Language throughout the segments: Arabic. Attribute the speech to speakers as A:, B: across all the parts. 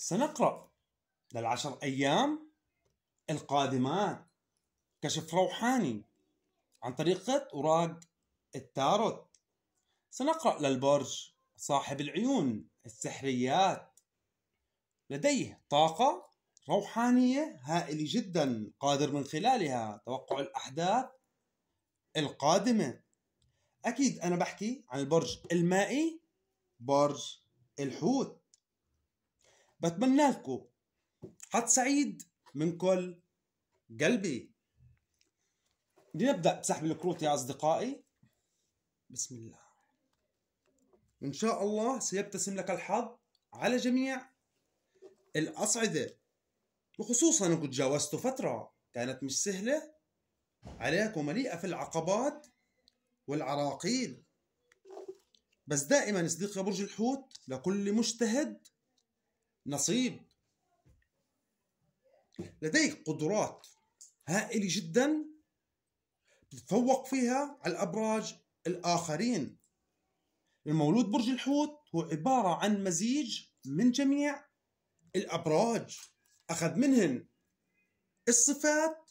A: سنقرأ للعشر أيام القادمات كشف روحاني عن طريقة أوراق التاروت سنقرأ للبرج صاحب العيون السحريات لديه طاقة روحانية هائلة جدا قادر من خلالها توقع الأحداث القادمة أكيد أنا بحكي عن البرج المائي برج الحوت بتمنى لكم حد سعيد من كل قلبي لنبدأ بسحب الكروت يا أصدقائي بسم الله إن شاء الله سيبتسم لك الحظ على جميع الأصعدة وخصوصا أنكم تجاوزتوا فترة كانت مش سهلة عليك ومليئة في العقبات والعراقيل بس دائما صديق يا برج الحوت لكل مجتهد نصيب لديك قدرات هائله جدا تتفوق فيها على الابراج الاخرين المولود برج الحوت هو عباره عن مزيج من جميع الابراج اخذ منهن الصفات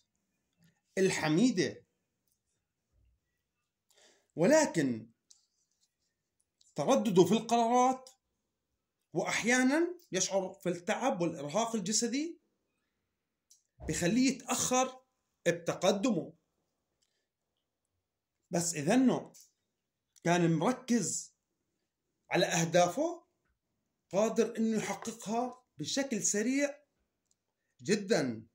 A: الحميده ولكن تردده في القرارات واحيانا يشعر في التعب والارهاق الجسدي بخليه يتاخر بتقدمه بس اذا انه كان مركز على اهدافه قادر انه يحققها بشكل سريع جدا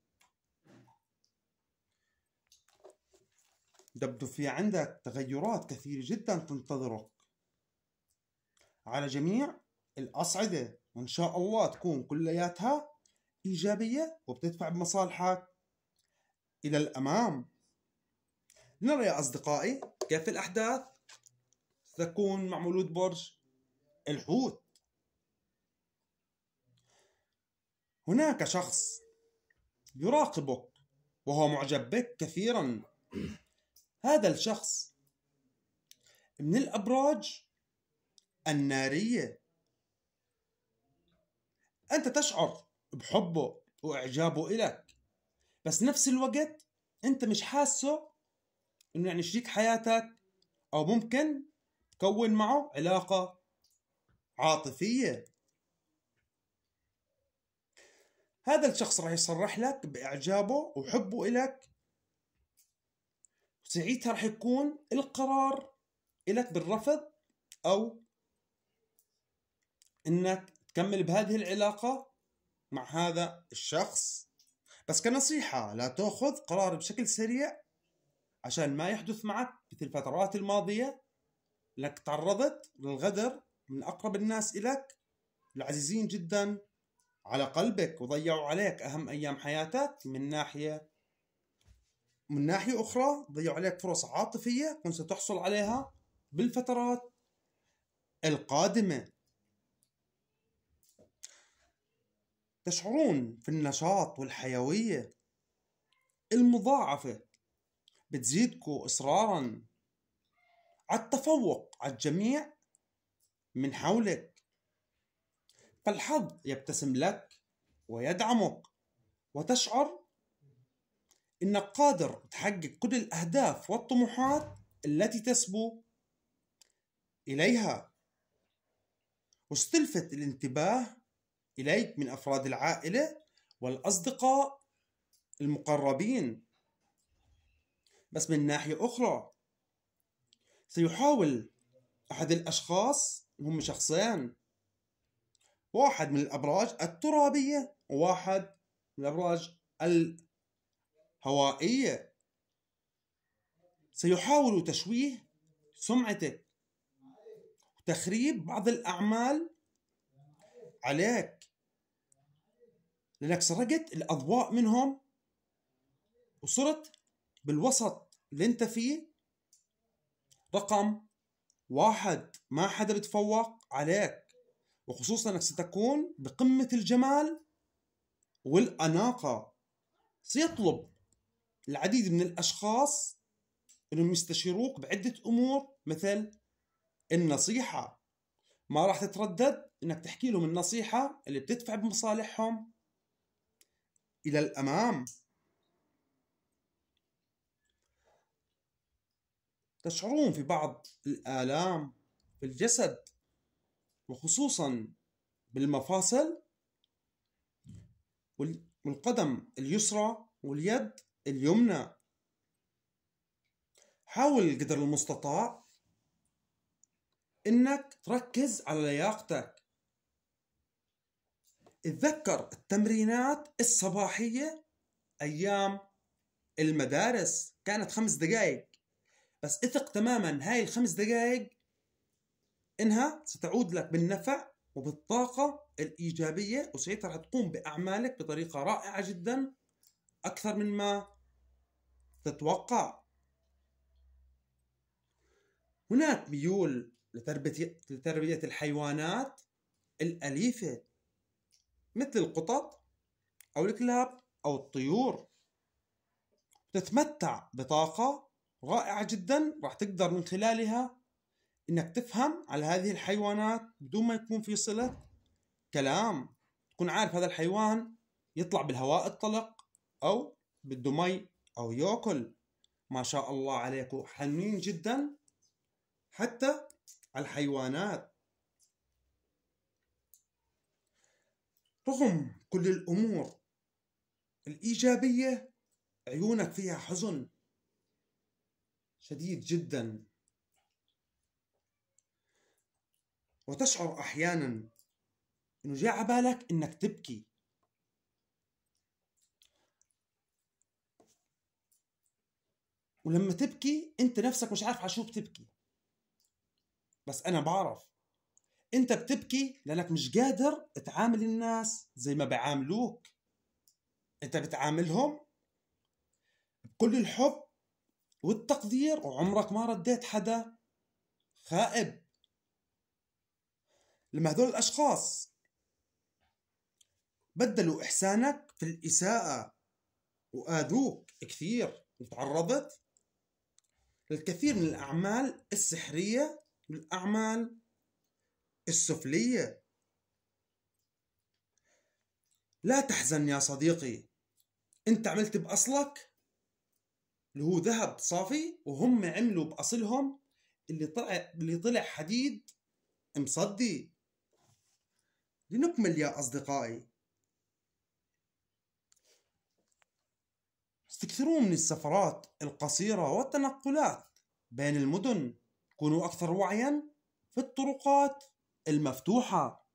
A: دبدو في عندك تغيرات كثيرة جدا تنتظرك على جميع الأصعدة وان شاء الله تكون كلياتها ايجابيه وبتدفع بمصالحك الى الامام لنرى يا اصدقائي كيف الاحداث ستكون مع مولود برج الحوت هناك شخص يراقبك وهو معجب بك كثيرا هذا الشخص من الابراج الناريه أنت تشعر بحبه وإعجابه إلك بس نفس الوقت أنت مش حاسه إنه يعني شريك حياتك أو ممكن تكون معه علاقة عاطفية هذا الشخص راح يصرح لك بإعجابه وحبه إلك ساعتها راح يكون القرار إلك بالرفض أو إنك تكمل بهذه العلاقة مع هذا الشخص بس كنصيحة لا تأخذ قرار بشكل سريع عشان ما يحدث معك مثل الفترات الماضية لك تعرضت للغدر من أقرب الناس إلك العزيزين جدا على قلبك وضيعوا عليك أهم أيام حياتك من ناحية من ناحية أخرى ضيعوا عليك فرص عاطفية كنت ستحصل عليها بالفترات القادمة تشعرون في النشاط والحيوية المضاعفة بتزيدكو إصرارا على التفوق على الجميع من حولك فالحظ يبتسم لك ويدعمك وتشعر انك قادر تحقق كل الاهداف والطموحات التي تسبو اليها واستلفت الانتباه إليك من أفراد العائلة والأصدقاء المقربين بس من ناحية أخرى سيحاول أحد الأشخاص هم شخصين واحد من الأبراج الترابية وواحد من الأبراج الهوائية سيحاول تشويه سمعتك وتخريب بعض الأعمال عليك لأنك سرقت الأضواء منهم وصرت بالوسط اللي أنت فيه رقم واحد ما حدا بتفوق عليك وخصوصا أنك ستكون بقمة الجمال والأناقة سيطلب العديد من الأشخاص أنهم يستشيروك بعدة أمور مثل النصيحة ما راح تتردد أنك تحكي لهم النصيحة اللي بتدفع بمصالحهم إلى الأمام تشعرون في بعض الآلام في الجسد وخصوصا بالمفاصل والقدم اليسرى واليد اليمنى حاول قدر المستطاع انك تركز على لياقتك اتذكر التمرينات الصباحية أيام المدارس كانت خمس دقائق بس اثق تماما هاي الخمس دقائق إنها ستعود لك بالنفع وبالطاقة الإيجابية وساعتها رح تقوم بأعمالك بطريقة رائعة جدا أكثر مما تتوقع هناك ميول لتربية الحيوانات الأليفة مثل القطط أو الكلاب أو الطيور تتمتع بطاقة رائعة جدا راح تقدر من خلالها إنك تفهم على هذه الحيوانات بدون ما يكون في صلة كلام تكون عارف هذا الحيوان يطلع بالهواء الطلق أو بده مي أو يأكل ما شاء الله عليكم حنين جدا حتى الحيوانات رغم كل الأمور الإيجابية عيونك فيها حزن شديد جدا وتشعر أحيانا أنه جاء عبالك بالك أنك تبكي ولما تبكي أنت نفسك مش عارف على شو بتبكي بس أنا بعرف انت بتبكي لانك مش قادر تعامل الناس زي ما بيعاملوك انت بتعاملهم بكل الحب والتقدير وعمرك ما رديت حدا خائب لما هذول الاشخاص بدلوا احسانك في الاساءه واذوك كثير وتعرضت للكثير من الاعمال السحريه والاعمال السفلية لا تحزن يا صديقي انت عملت بأصلك اللي هو ذهب صافي وهم عملوا بأصلهم اللي طلع اللي طلع حديد مصدي لنكمل يا أصدقائي استكثروا من السفرات القصيرة والتنقلات بين المدن كونوا أكثر وعيا في الطرقات المفتوحة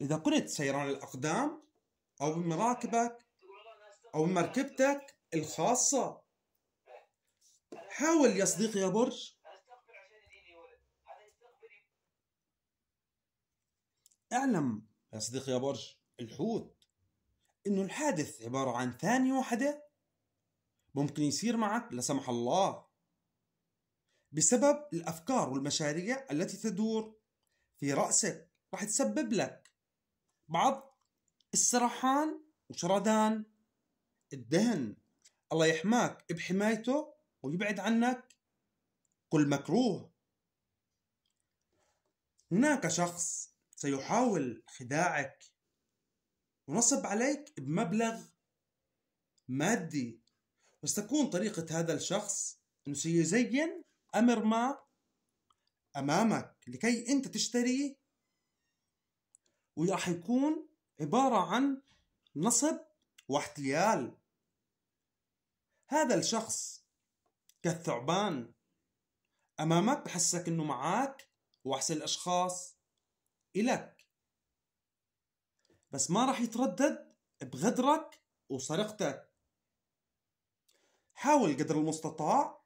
A: إذا كنت سيران الأقدام أو بمراكبك أو بمركبتك الخاصة حاول يا صديقي يا برج اعلم يا صديقي يا برج الحوت انه الحادث عبارة عن ثانية واحدة ممكن يصير معك لا سمح الله بسبب الافكار والمشاريع التي تدور في رأسك راح تسبب لك بعض السرحان وشردان الدهن الله يحماك بحمايته ويبعد عنك كل مكروه هناك شخص سيحاول خداعك ونصب عليك بمبلغ مادي وستكون طريقة هذا الشخص أنه سيزين أمر ما امامك لكي انت تشتريه وراح يكون عباره عن نصب واحتيال هذا الشخص كالثعبان امامك بحسك انه معك واحسن الاشخاص الك بس ما راح يتردد بغدرك وسرقتك حاول قدر المستطاع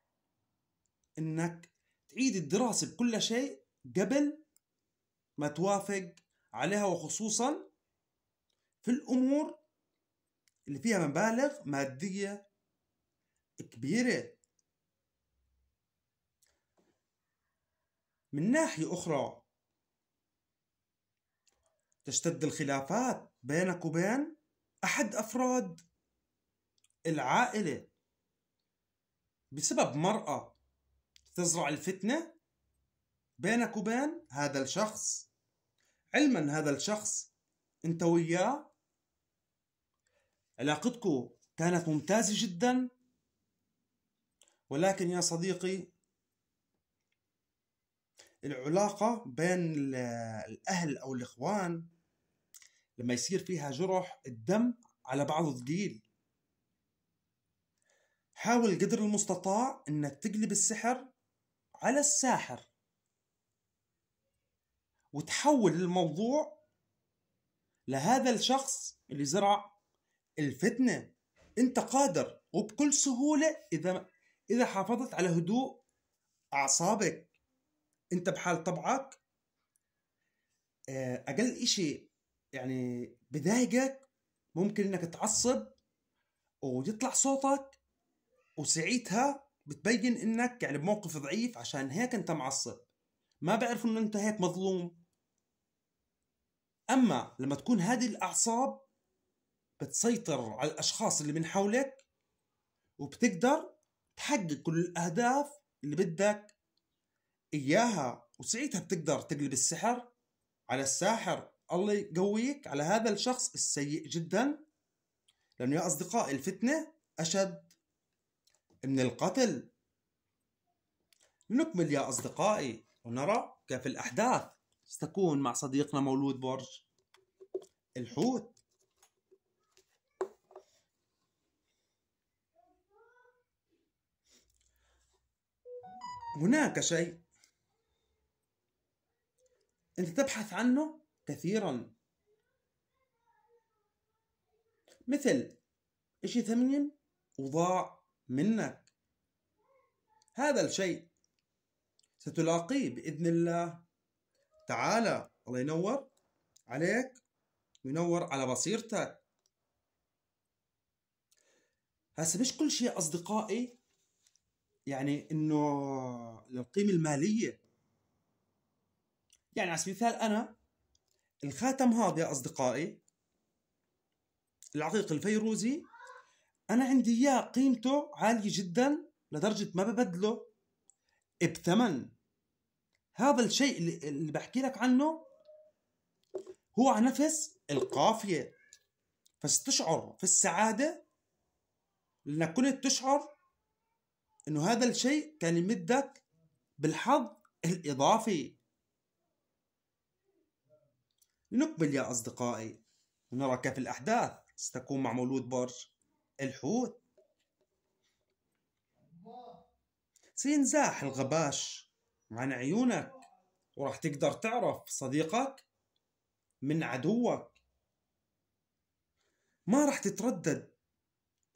A: انك تعيد الدراسة بكل شيء قبل ما توافق عليها وخصوصا في الأمور اللي فيها مبالغ مادية كبيرة من ناحية أخرى تشتد الخلافات بينك وبين أحد أفراد العائلة بسبب مرأة تزرع الفتنة بينك وبين هذا الشخص علما هذا الشخص انت وياه علاقتكم كانت ممتازة جدا ولكن يا صديقي العلاقة بين الأهل أو الإخوان لما يصير فيها جرح الدم على بعضه ثقيل حاول قدر المستطاع انك تقلب السحر على الساحر وتحول الموضوع لهذا الشخص اللي زرع الفتنة انت قادر وبكل سهولة اذا اذا حافظت على هدوء اعصابك انت بحال طبعك آه، اقل اشي يعني بضايقك ممكن انك تعصب ويطلع صوتك وسعيتها بتبين انك يعني بموقف ضعيف عشان هيك انت معصب ما بعرف انه انت هيك مظلوم اما لما تكون هذه الاعصاب بتسيطر على الاشخاص اللي من حولك وبتقدر تحقق كل الاهداف اللي بدك اياها وساعتها بتقدر تقلب السحر على الساحر الله يقويك على هذا الشخص السيء جدا لانه يا اصدقائي الفتنه اشد من القتل لنكمل يا أصدقائي ونرى كيف الأحداث ستكون مع صديقنا مولود برج الحوت هناك شيء أنت تبحث عنه كثيرا مثل شيء ثمين وضاع منك هذا الشيء ستلاقيه بإذن الله تعالى الله ينور عليك وينور على بصيرتك هسه مش كل شيء أصدقائي يعني إنه للقيمة المالية يعني على سبيل المثال أنا الخاتم هذا يا أصدقائي العقيق الفيروزي انا عندي اياه قيمته عاليه جدا لدرجه ما ببدله بثمن هذا الشيء اللي بحكي لك عنه هو على نفس القافيه فستشعر في السعاده لانك كنت تشعر انه هذا الشيء كان يمدك بالحظ الاضافي لنكمل يا اصدقائي ونرى كيف الاحداث ستكون مع مولود برج الحوت سينزاح الغباش عن عيونك وراح تقدر تعرف صديقك من عدوك ما راح تتردد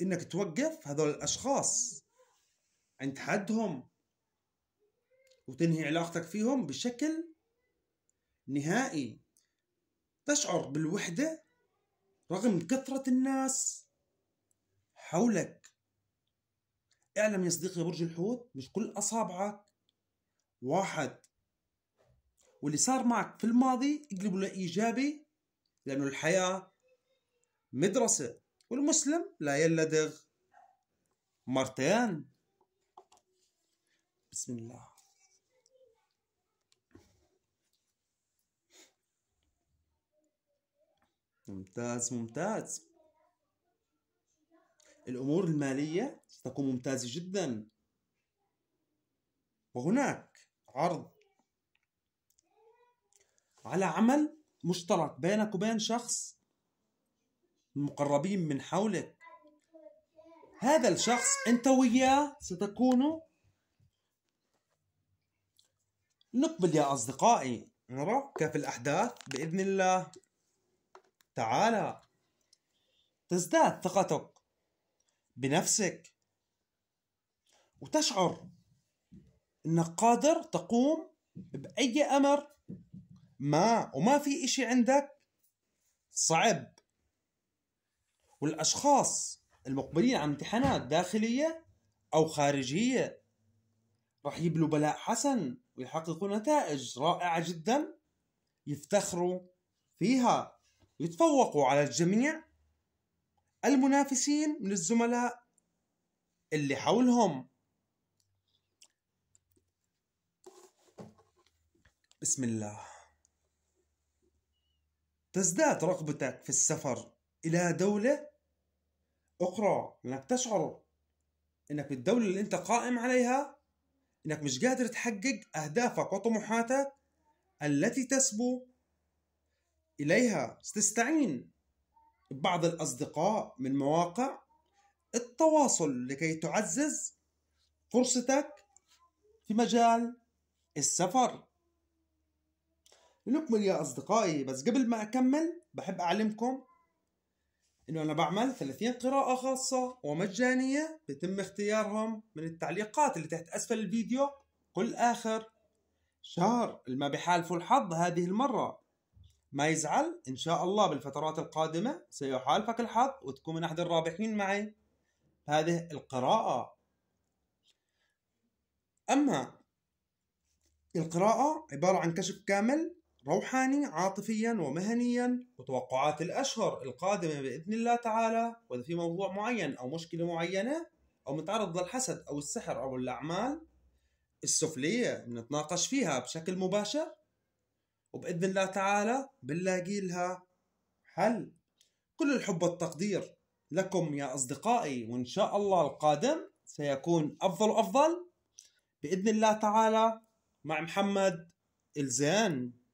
A: انك توقف هذول الاشخاص عند حدهم وتنهي علاقتك فيهم بشكل نهائي تشعر بالوحدة رغم كثرة الناس حولك اعلم يا صديقي برج الحوت مش كل أصابعك واحد واللي صار معك في الماضي اقلبه لإيجابي لأنه الحياة مدرسة والمسلم لا يلدغ مرتين بسم الله ممتاز ممتاز الأمور المالية ستكون ممتازة جدا وهناك عرض على عمل مشترك بينك وبين شخص المقربين من حولك هذا الشخص انت وياه ستكونوا نقبل يا اصدقائي نرى كيف الاحداث باذن الله تعالى تزداد ثقتك بنفسك وتشعر انك قادر تقوم باي امر ما وما في اشي عندك صعب والاشخاص المقبلين على امتحانات داخليه او خارجيه راح يبلوا بلاء حسن ويحققوا نتائج رائعه جدا يفتخروا فيها ويتفوقوا على الجميع المنافسين من الزملاء اللي حولهم بسم الله تزداد رغبتك في السفر إلى دولة أخرى لأنك تشعر أنك بالدولة اللي أنت قائم عليها أنك مش قادر تحقق أهدافك وطموحاتك التي تسبو إليها تستعين بعض الأصدقاء من مواقع التواصل لكي تعزز فرصتك في مجال السفر لنكمل يا أصدقائي بس قبل ما أكمل بحب أعلمكم إنه أنا بعمل 30 قراءة خاصة ومجانية بيتم اختيارهم من التعليقات اللي تحت أسفل الفيديو كل آخر شهر ما بحالفه الحظ هذه المرة ما يزعل ان شاء الله بالفترات القادمه سيحالفك الحظ وتكون من احد الرابحين معي هذه القراءه اما القراءه عباره عن كشف كامل روحاني عاطفيا ومهنيا وتوقعات الاشهر القادمه باذن الله تعالى واذا في موضوع معين او مشكله معينه او متعرض للحسد او السحر او الاعمال السفليه بنتناقش فيها بشكل مباشر وباذن الله تعالى بنلاقي لها حل كل الحب والتقدير لكم يا اصدقائي وان شاء الله القادم سيكون افضل وافضل باذن الله تعالى مع محمد الزان